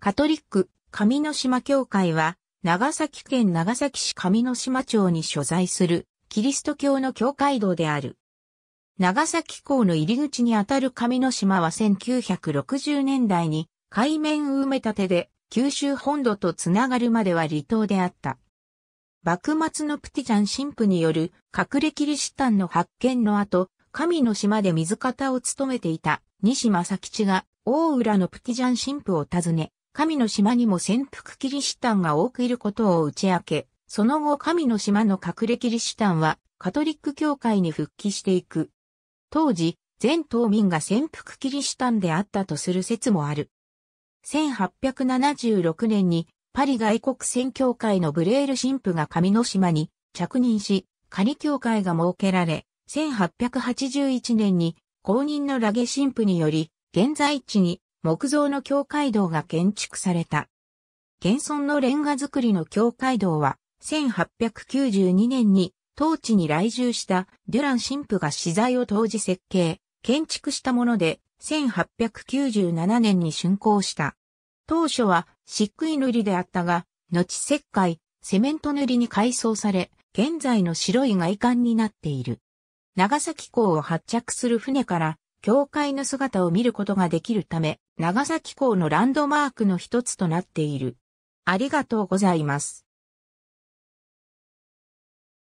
カトリック、上の島教会は、長崎県長崎市上の島町に所在する、キリスト教の教会堂である。長崎港の入り口にあたる上の島は1960年代に、海面埋め立てで、九州本土とつながるまでは離島であった。幕末のプティジャン神父による隠れキリシタンの発見の後、神の島で水方を務めていた西正吉が大浦のプティジャン神父を訪ね、神の島にも潜伏キリシタンが多くいることを打ち明け、その後神の島の隠れキリシタンはカトリック教会に復帰していく。当時、全島民が潜伏キリシタンであったとする説もある。1876年にパリ外国宣教会のブレール神父が神の島に着任し、仮教会が設けられ、1881年に公認のラゲ神父により、現在地に木造の教会堂が建築された。現存のレンガ造りの教会堂は、1892年に当地に来住したデュラン神父が資材を当時設計、建築したもので、1897年に竣工した。当初は漆喰塗りであったが、後石灰、セメント塗りに改装され、現在の白い外観になっている。長崎港を発着する船から教会の姿を見ることができるため、長崎港のランドマークの一つとなっている。ありがとうございます。